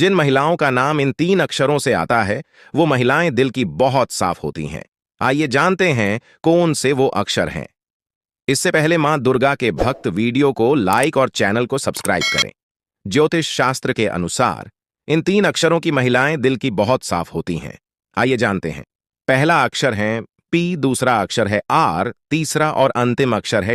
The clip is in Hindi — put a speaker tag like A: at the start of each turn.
A: जिन महिलाओं का नाम इन तीन अक्षरों से आता है वो महिलाएं दिल की बहुत साफ होती हैं आइए जानते हैं कौन से वो अक्षर हैं इससे पहले मां दुर्गा के भक्त वीडियो को लाइक और चैनल को सब्सक्राइब करें ज्योतिष शास्त्र के अनुसार इन तीन अक्षरों की महिलाएं दिल की बहुत साफ होती हैं आइए जानते हैं पहला अक्षर है पी दूसरा अक्षर है आर तीसरा और अंतिम अक्षर है